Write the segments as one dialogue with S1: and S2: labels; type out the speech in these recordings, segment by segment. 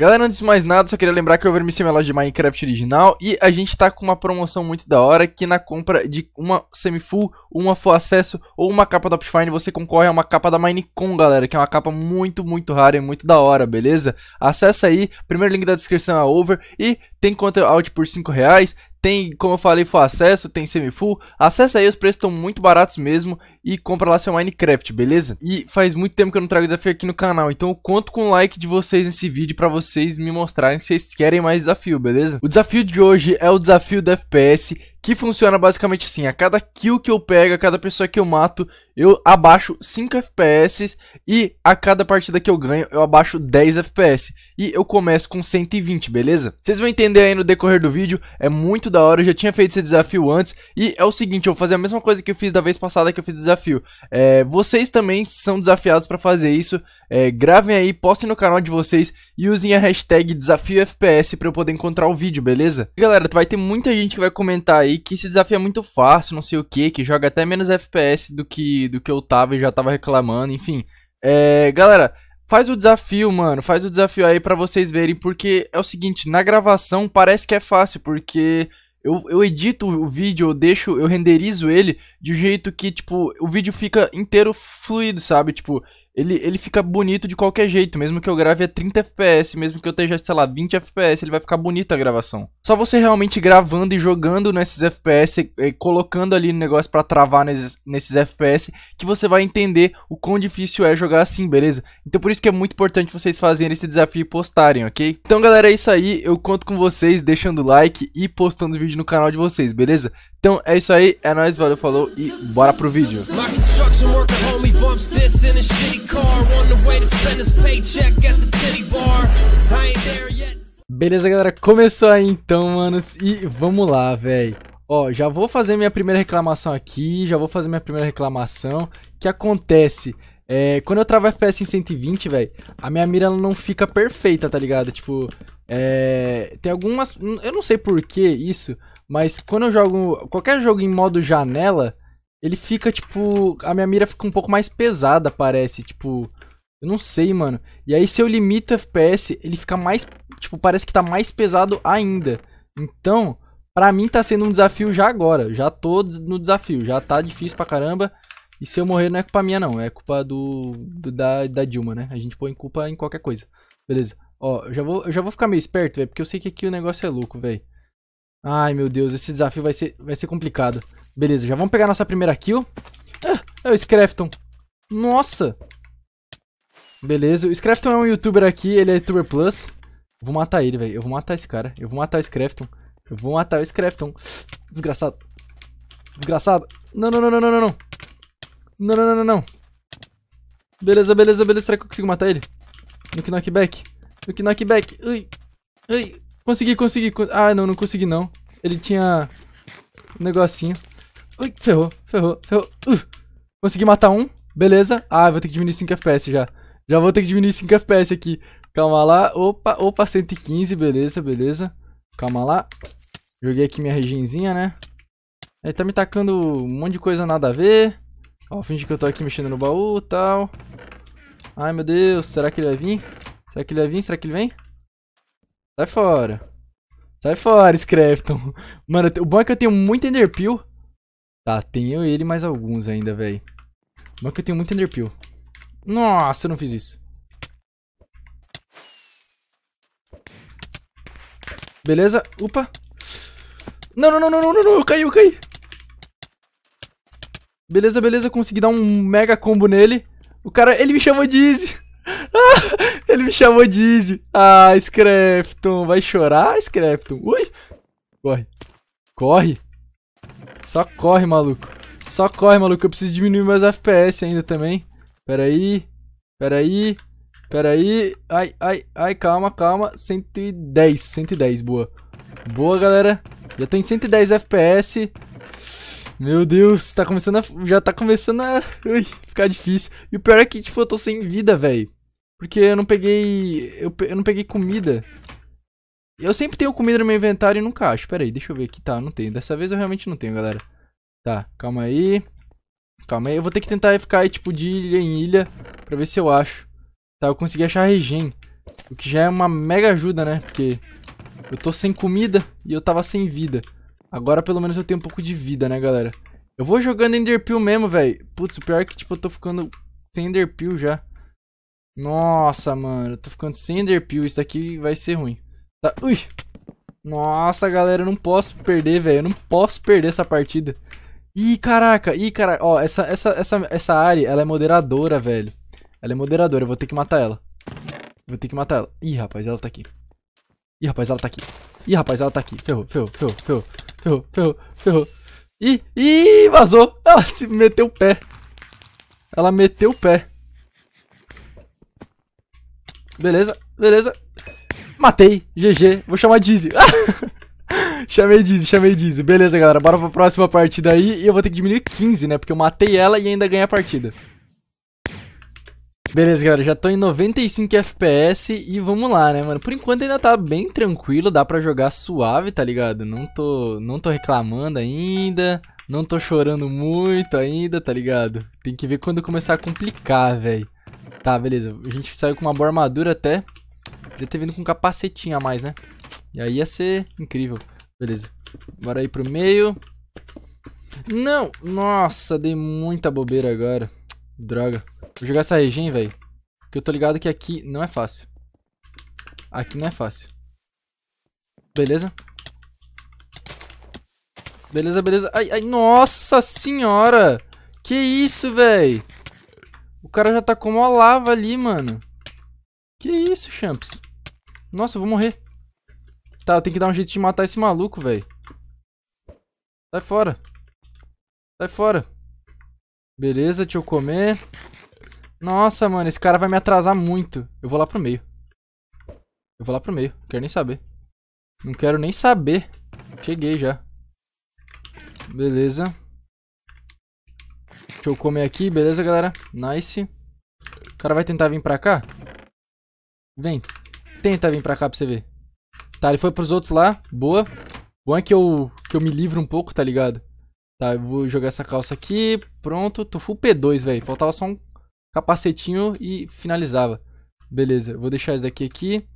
S1: Galera, antes de mais nada, só queria lembrar que eu vermeci a loja de Minecraft original e a gente tá com uma promoção muito da hora que na compra de uma semi-full, uma full acesso ou uma capa da Optifine, você concorre a uma capa da Minecon, galera, que é uma capa muito, muito rara e muito da hora, beleza? Acessa aí, primeiro link da descrição é over e tem conta out por 5 reais, tem, como eu falei, full acesso, tem semi-full. Acesse aí, os preços estão muito baratos mesmo e compra lá seu Minecraft, beleza? E faz muito tempo que eu não trago desafio aqui no canal, então eu conto com o like de vocês nesse vídeo para vocês me mostrarem se vocês querem mais desafio, beleza? O desafio de hoje é o desafio do FPS, que funciona basicamente assim, a cada kill que eu pego, a cada pessoa que eu mato, eu abaixo 5 FPS e a cada partida que eu ganho, eu abaixo 10 FPS. E eu começo com 120, beleza? Vocês vão entender aí no decorrer do vídeo, é muito da hora, eu já tinha feito esse desafio antes e é o seguinte, eu vou fazer a mesma coisa que eu fiz da vez passada que eu fiz o desafio. É, vocês também são desafiados para fazer isso, é, gravem aí, postem no canal de vocês e usem a hashtag desafio FPS para eu poder encontrar o vídeo, beleza? E galera, vai ter muita gente que vai comentar aí aí que esse desafio é muito fácil, não sei o que, que joga até menos FPS do que do que eu tava e já tava reclamando, enfim. É, galera, faz o desafio, mano, faz o desafio aí para vocês verem, porque é o seguinte, na gravação parece que é fácil, porque eu, eu edito o vídeo, eu deixo, eu renderizo ele de um jeito que, tipo, o vídeo fica inteiro fluido, sabe? Tipo, ele, ele fica bonito de qualquer jeito, mesmo que eu grave a 30 FPS, mesmo que eu esteja, sei lá, 20 FPS, ele vai ficar bonito a gravação. Só você realmente gravando e jogando nesses FPS, e colocando ali no negócio para travar nesses, nesses FPS, que você vai entender o quão difícil é jogar assim, beleza? Então por isso que é muito importante vocês fazerem esse desafio e postarem, ok? Então galera, é isso aí, eu conto com vocês deixando like e postando vídeo no canal de vocês, beleza? Então é isso aí, é nóis, valeu, falou e bora pro vídeo. Beleza, galera, começou aí então, manos, e vamos lá, velho. Ó, já vou fazer minha primeira reclamação aqui, já vou fazer minha primeira reclamação. que acontece? É, quando eu travo FPS em 120, velho, a minha mira não fica perfeita, tá ligado? Tipo, é, tem algumas... Eu não sei por que isso, mas quando eu jogo qualquer jogo em modo janela, ele fica tipo, a minha mira fica um pouco mais pesada, parece, tipo, eu não sei, mano. E aí se eu limito FPS, ele fica mais, tipo, parece que tá mais pesado ainda. Então, pra mim tá sendo um desafio já agora, já tô no desafio, já tá difícil pra caramba. E se eu morrer não é culpa minha não, é culpa do, do da, da Dilma, né? A gente põe culpa em qualquer coisa. Beleza. Ó, eu já vou, eu já vou ficar meio esperto, velho, porque eu sei que aqui o negócio é louco, velho. Ai, meu Deus, esse desafio vai ser, vai ser complicado. Beleza, já vamos pegar nossa primeira kill. Ah, é o Scrafton. Nossa! Beleza, o Scrafton é um youtuber aqui, ele é youtuber plus. Vou matar ele, velho. Eu vou matar esse cara. Eu vou matar o Scrafton. Eu vou matar o Scrafton. Desgraçado. Desgraçado. Não, não, não, não, não, não. Não, não, não, não, não. Beleza, beleza, beleza. Será que eu consigo matar ele? No knockback. No knockback. Ui. Ui. Consegui, consegui. Ah, não, não consegui não. Ele tinha um negocinho. Ui, ferrou, ferrou, ferrou. Uh, consegui matar um. Beleza. Ah, vou ter que diminuir 5 FPS já. Já vou ter que diminuir 5 FPS aqui. Calma lá. Opa, opa, 115. Beleza, beleza. Calma lá. Joguei aqui minha regenzinha, né? Ele tá me tacando um monte de coisa nada a ver. Ó, finge que eu tô aqui mexendo no baú e tal. Ai, meu Deus. Será que ele vai vir? Será que ele vai vir? Será que ele vem? Sai fora. Sai fora, Scrafton. Mano, o bom é que eu tenho muito Enderpeel. Tá, tenho ele mais alguns ainda, velho. O bom é que eu tenho muito Enderpeel. Nossa, eu não fiz isso. Beleza, upa. Não, não, não, não, não, não, não, eu caí, eu caí. Beleza, beleza, consegui dar um mega combo nele. O cara, ele me chamou de Easy. Ele me chamou de Easy. Ah, Scrafton, vai chorar, Scrafton. Ui! Corre. Corre. Só corre, maluco. Só corre, maluco. Eu preciso diminuir meus FPS ainda também. Pera aí. Pera aí. Pera aí. Ai, ai, ai. Calma, calma. 110. 110, boa. Boa, galera. Já tô em 110 FPS. Meu Deus, tá começando a... Já tá começando a... Ui, ficar difícil. E o pior é que, tipo, eu tô sem vida, velho. Porque eu não peguei. Eu, eu não peguei comida. Eu sempre tenho comida no meu inventário e nunca acho. Pera aí, deixa eu ver aqui. Tá, não tenho. Dessa vez eu realmente não tenho, galera. Tá, calma aí. Calma aí. Eu vou ter que tentar ficar, tipo, de ilha em ilha pra ver se eu acho. Tá, eu consegui achar regen. O que já é uma mega ajuda, né? Porque eu tô sem comida e eu tava sem vida. Agora pelo menos eu tenho um pouco de vida, né, galera? Eu vou jogando Enderpeel mesmo, velho. Putz, o pior é que, tipo, eu tô ficando sem Enderpeel já. Nossa, mano. Tô ficando sem enderpeel. Isso daqui vai ser ruim. Tá. Ui. Nossa, galera. Eu não posso perder, velho. Eu não posso perder essa partida. Ih, caraca. Ih, caraca. Ó, essa, essa, essa, essa área, ela é moderadora, velho. Ela é moderadora. Eu vou ter que matar ela. vou ter que matar ela. Ih, rapaz. Ela tá aqui. Ih, rapaz. Ela tá aqui. Ih, rapaz. Ela tá aqui. Ferrou, ferrou, ferrou, ferrou, ferrou, ferrou, ferrou. Ih, ih, vazou. Ela se meteu o pé. Ela meteu o pé. Beleza, beleza. Matei, GG. Vou chamar Dizzy. chamei Dizzy, chamei Dizzy. Beleza, galera. Bora pra próxima partida aí. E eu vou ter que diminuir 15, né? Porque eu matei ela e ainda ganhei a partida. Beleza, galera, já tô em 95 FPS e vamos lá, né, mano? Por enquanto ainda tá bem tranquilo, dá pra jogar suave, tá ligado? Não tô, não tô reclamando ainda, não tô chorando muito ainda, tá ligado? Tem que ver quando começar a complicar, velho. Tá, beleza. A gente saiu com uma boa armadura até. Podia ter vindo com um capacetinho a mais, né? E aí ia ser incrível. Beleza. Bora ir pro meio. Não! Nossa, dei muita bobeira agora. Droga. Vou jogar essa regen, velho. Porque eu tô ligado que aqui não é fácil. Aqui não é fácil. Beleza? Beleza, beleza. Ai, ai, nossa senhora! Que isso, velho! O cara já tá como lava ali, mano. Que isso, champs? Nossa, eu vou morrer. Tá, eu tenho que dar um jeito de matar esse maluco, velho. Sai fora. Sai fora. Beleza, deixa eu comer. Nossa, mano, esse cara vai me atrasar muito. Eu vou lá pro meio. Eu vou lá pro meio. Não quero nem saber. Não quero nem saber. Cheguei já. Beleza. Deixa eu comer aqui, beleza, galera? Nice. O cara vai tentar vir pra cá? Vem. Tenta vir pra cá pra você ver. Tá, ele foi pros outros lá. Boa. Bom é que eu, que eu me livro um pouco, tá ligado? Tá, eu vou jogar essa calça aqui. Pronto. Tô full P2, velho. Faltava só um capacetinho e finalizava. Beleza, vou deixar esse daqui aqui.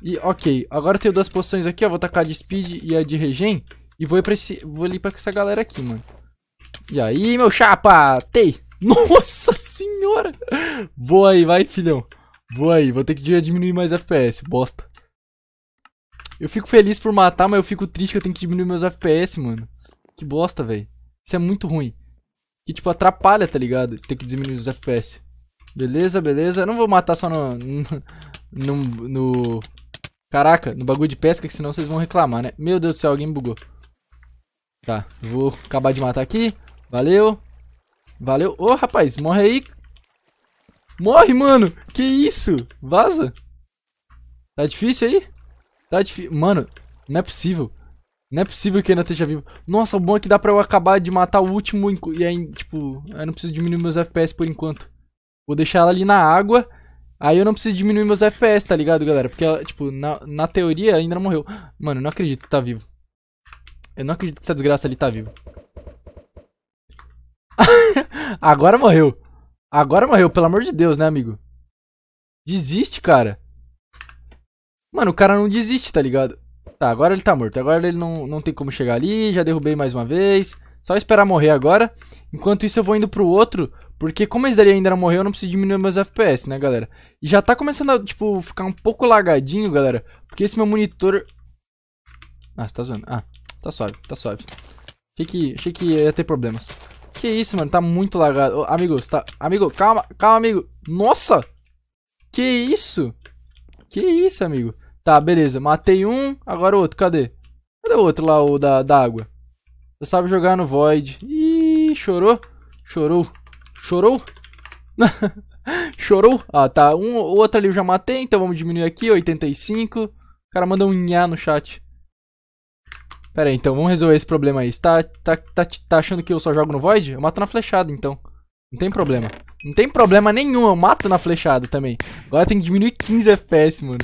S1: E, ok. Agora eu tenho duas poções aqui, ó. Vou tacar a de speed e a de regen. E vou ir pra esse... Vou ali com essa galera aqui, mano. E aí, meu chapa? Tei! Nossa senhora! Boa aí, vai, filhão. Boa aí, vou ter que diminuir mais FPS, bosta. Eu fico feliz por matar, mas eu fico triste que eu tenho que diminuir meus FPS, mano. Que bosta, velho. Isso é muito ruim. Que, tipo, atrapalha, tá ligado? Ter que diminuir os FPS. Beleza, beleza. Eu não vou matar só no... No... no... Caraca, no bagulho de pesca, que senão vocês vão reclamar, né? Meu Deus do céu, alguém bugou. Tá, vou acabar de matar aqui. Valeu. Valeu. Ô, oh, rapaz, morre aí. Morre, mano. Que isso? Vaza. Tá difícil aí? Tá difícil. Mano, não é possível. Não é possível que ainda esteja vivo. Nossa, o bom é que dá pra eu acabar de matar o último e aí, tipo, eu não preciso diminuir meus FPS por enquanto. Vou deixar ela ali na água. Aí eu não preciso diminuir meus FPS, tá ligado, galera? Porque ela, tipo, na, na teoria ainda não morreu. Mano, não acredito que tá vivo. Eu não acredito que essa desgraça ali tá viva. Agora morreu. Agora morreu, pelo amor de Deus, né, amigo? Desiste, cara. Mano, o cara não desiste, tá ligado? Tá, agora ele tá morto. Agora ele não, não tem como chegar ali. Já derrubei mais uma vez. Só esperar morrer agora. Enquanto isso, eu vou indo pro outro. Porque como esse dali ainda não morreu, eu não preciso diminuir meus FPS, né, galera? E já tá começando a, tipo, ficar um pouco lagadinho, galera. Porque esse meu monitor... Ah, você tá zoando. Ah, Tá suave, tá suave. Achei que, achei que ia ter problemas. Que isso, mano? Tá muito lagado. Ô, amigos, tá... Amigo, calma, calma, amigo. Nossa! Que isso? Que isso, amigo? Tá, beleza. Matei um, agora o outro. Cadê? Cadê o outro lá, o da, da água? Você sabe jogar no Void. Ih, chorou? Chorou. Chorou? chorou? Ah, tá. Um, outro ali eu já matei, então vamos diminuir aqui. 85. O cara manda um nhá no chat. Pera aí, então, vamos resolver esse problema aí. Você tá, tá, tá, tá achando que eu só jogo no Void? Eu mato na flechada, então. Não tem problema. Não tem problema nenhum, eu mato na flechada também. Agora tem que diminuir 15 FPS, mano.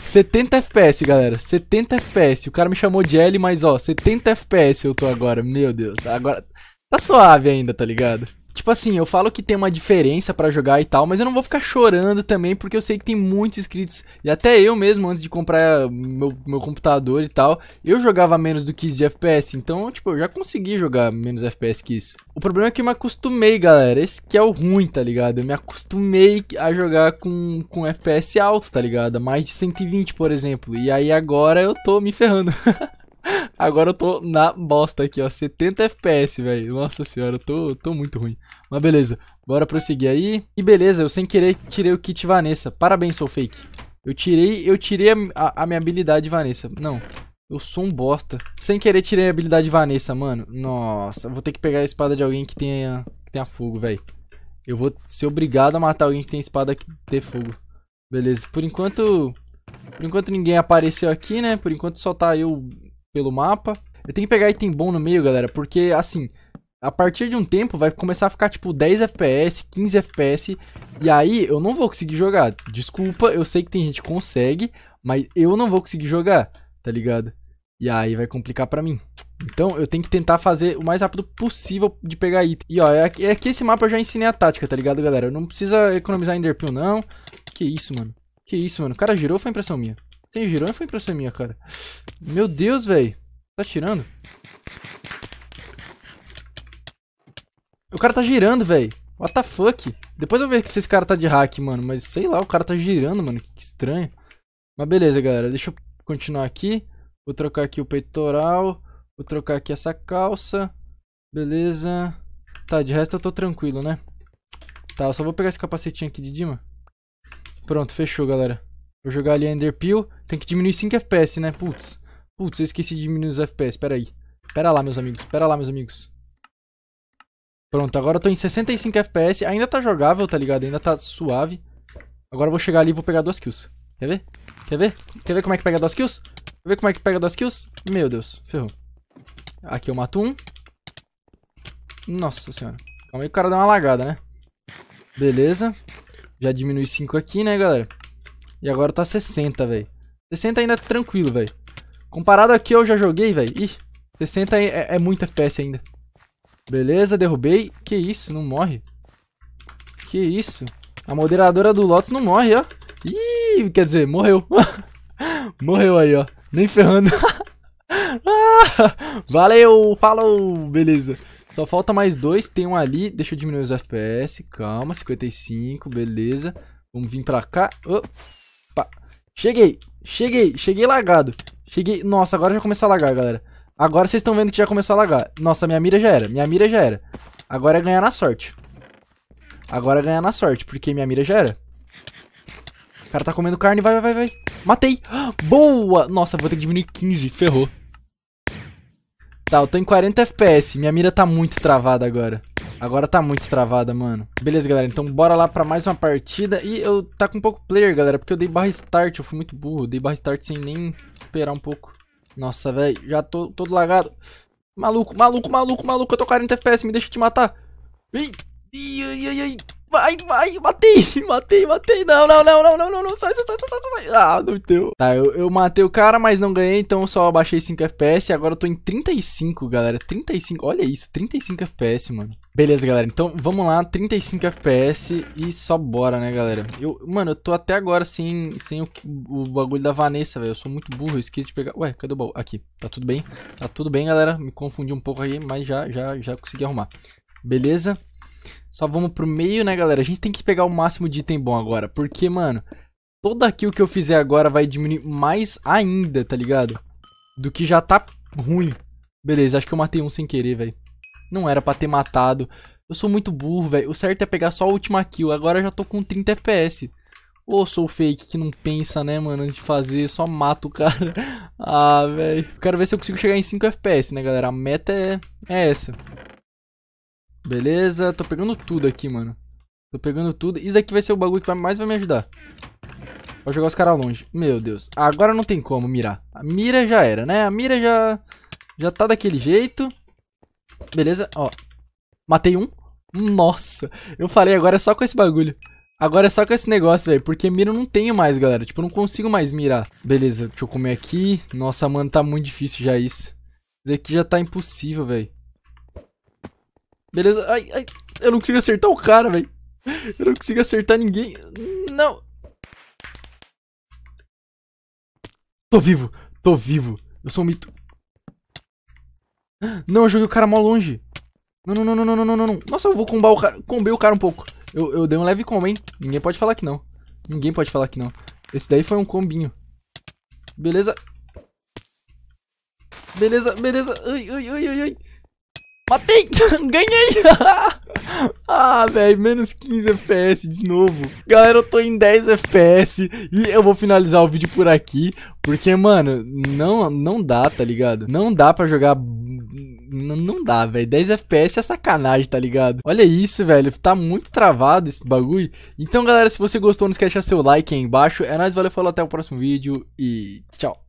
S1: 70 FPS, galera. 70 FPS. O cara me chamou de L, mas ó, 70 FPS eu tô agora. Meu Deus. Agora. Tá suave ainda, tá ligado? Tipo assim, eu falo que tem uma diferença para jogar e tal, mas eu não vou ficar chorando também, porque eu sei que tem muitos inscritos. E até eu mesmo, antes de comprar meu, meu computador e tal, eu jogava menos do que isso de FPS. Então, tipo, eu já consegui jogar menos FPS que isso. O problema é que eu me acostumei, galera. Esse que é o ruim, tá ligado? Eu me acostumei a jogar com, com FPS alto, tá ligado? Mais de 120, por exemplo. E aí agora eu tô me ferrando. Agora eu tô na bosta aqui, ó. 70 FPS, velho. Nossa senhora, eu tô, tô muito ruim. Mas beleza, bora prosseguir aí. E beleza, eu sem querer tirei o kit Vanessa. Parabéns, sou fake. Eu tirei, eu tirei a, a, minha habilidade Vanessa. Não, eu sou um bosta. Sem querer tirei a habilidade Vanessa, mano. Nossa, vou ter que pegar a espada de alguém que tenha, que tenha fogo, velho. Eu vou ser obrigado a matar alguém que tem espada que tem fogo. Beleza, por enquanto... Por enquanto ninguém apareceu aqui, né? Por enquanto só tá eu pelo mapa. Eu tenho que pegar item bom no meio, galera, porque, assim, a partir de um tempo vai começar a ficar, tipo, 10 FPS, 15 FPS, e aí eu não vou conseguir jogar. Desculpa, eu sei que tem gente que consegue, mas eu não vou conseguir jogar, tá ligado? E aí vai complicar pra mim. Então eu tenho que tentar fazer o mais rápido possível de pegar item. E ó, é aqui, é aqui esse mapa eu já ensinei a tática, tá ligado, galera? Eu não precisa economizar Enderpeel, não. Que isso, mano. Que isso, mano. O cara girou foi impressão minha? Tem girão ou foi impressão minha, cara? Meu Deus, velho. Tá tirando? O cara tá girando, velho. What the fuck? Depois eu ver que esse cara tá de hack, mano. Mas sei lá, o cara tá girando, mano. Que estranho. Mas beleza, galera. Deixa eu continuar aqui. Vou trocar aqui o peitoral. Vou trocar aqui essa calça. Beleza. Tá, de resto eu tô tranquilo, né? Tá, eu só vou pegar esse capacetinho aqui de Dima. Pronto, fechou, galera. Vou jogar ali Enderpeel. Tem que diminuir 5 FPS, né? Putz. Putz, eu esqueci de diminuir os FPS. Pera aí. Pera lá, meus amigos. Pera lá, meus amigos. Pronto, agora eu tô em 65 FPS. Ainda tá jogável, tá ligado? Ainda tá suave. Agora eu vou chegar ali e vou pegar duas kills. Quer ver? Quer ver? Quer ver como é que pega duas kills? Quer ver como é que pega duas kills? Meu Deus, ferrou. Aqui eu mato um. Nossa senhora. Calma aí que o cara dá uma lagada, né? Beleza. Já diminui 5 aqui, né, galera? E agora tá 60, velho. 60 ainda é tranquilo, velho. Comparado aqui eu já joguei, velho. Ih, 60 é, é, é muito FPS ainda. Beleza, derrubei. Que isso, não morre. Que isso. A moderadora do Lotus não morre, ó. Ih, quer dizer, morreu. morreu aí, ó. Nem ferrando. valeu, falou, beleza. Só falta mais dois, tem um ali. Deixa eu diminuir os FPS, calma, 55, beleza. Vamos vir pra cá. Oh. Cheguei, cheguei, cheguei lagado. Cheguei, nossa, agora já começou a lagar, galera. Agora vocês estão vendo que já começou a lagar. Nossa, minha mira já era, minha mira já era. Agora é ganhar na sorte. Agora é ganhar na sorte, porque minha mira já era. O cara tá comendo carne, vai, vai, vai, vai. Matei. Boa! Nossa, vou ter que diminuir 15, ferrou. Tá, eu tô em 40 FPS, minha mira tá muito travada agora. Agora tá muito travada, mano. Beleza, galera. Então bora lá pra mais uma partida. E eu tá com pouco player, galera, porque eu dei barra start. Eu fui muito burro. Eu dei barra start sem nem esperar um pouco. Nossa, velho. Já tô todo lagado. Maluco, maluco, maluco, maluco. Eu tô 40 FPS. Me deixa te matar. Ih! Ai, ai, ai. Vai, vai, matei, matei, matei. Não, não, não, não, não, não, não. Sai, sai, sai, sai, sai. Ah, não deu. Tá, eu, eu matei o cara, mas não ganhei, então só abaixei 5 FPS. Agora eu tô em 35, galera. 35, olha isso, 35 FPS, mano. Beleza, galera, então vamos lá, 35 FPS e só bora, né, galera? Eu, mano, eu tô até agora sem, sem o, o bagulho da Vanessa, velho, eu sou muito burro, eu esqueci de pegar... Ué, cadê o baú? Aqui, tá tudo bem, tá tudo bem, galera, me confundi um pouco aí, mas já, já, já consegui arrumar. Beleza? Só vamos pro meio, né, galera? A gente tem que pegar o máximo de item bom agora. Porque, mano, toda aquilo que eu fizer agora vai diminuir mais ainda, tá ligado? Do que já tá ruim. Beleza, acho que eu matei um sem querer, velho. Não era pra ter matado. Eu sou muito burro, velho. O certo é pegar só a última kill. Agora eu já tô com 30 FPS. Ô, oh, sou fake que não pensa, né, mano, antes de fazer, só mata o cara. ah, velho. Quero ver se eu consigo chegar em 5 FPS, né, galera? A meta é, é essa. Beleza, tô pegando tudo aqui, mano. Tô pegando tudo. Isso daqui vai ser o bagulho que vai, mais vai me ajudar. Vou jogar os caras longe. Meu Deus. Agora não tem como mirar. A mira já era, né? A mira já, já tá daquele jeito. Beleza, ó. Matei um. Nossa. Eu falei, agora é só com esse bagulho. Agora é só com esse negócio, velho, porque mira eu não tenho mais, galera. Tipo, eu não consigo mais mirar. Beleza, deixa eu comer aqui. Nossa, mano, tá muito difícil já isso. Isso aqui já tá impossível, velho. Beleza? Ai, ai. Eu não consigo acertar o cara, velho. Eu não consigo acertar ninguém. Não. Tô vivo. Tô vivo. Eu sou um mito. Não, eu joguei o cara mó longe. Não, não, não, não, não, não, não, não. Nossa, eu vou combar o cara. Combei o cara um pouco. Eu, eu dei um leve combo, hein? Ninguém pode falar que não. Ninguém pode falar que não. Esse daí foi um combinho. Beleza. Beleza, beleza. Ai, ai, ai, ai, ai. Matei! Ganhei! ah, velho, menos 15 FPS de novo. Galera, eu tô em 10 FPS e eu vou finalizar o vídeo por aqui. Porque, mano, não, não dá, tá ligado? Não dá pra jogar não, não dá, velho. 10 FPS é sacanagem, tá ligado? Olha isso, velho. Tá muito travado esse bagulho. Então, galera, se você gostou, não esquece de deixar seu like aí embaixo. É nóis, valeu, falou, até o próximo vídeo e tchau.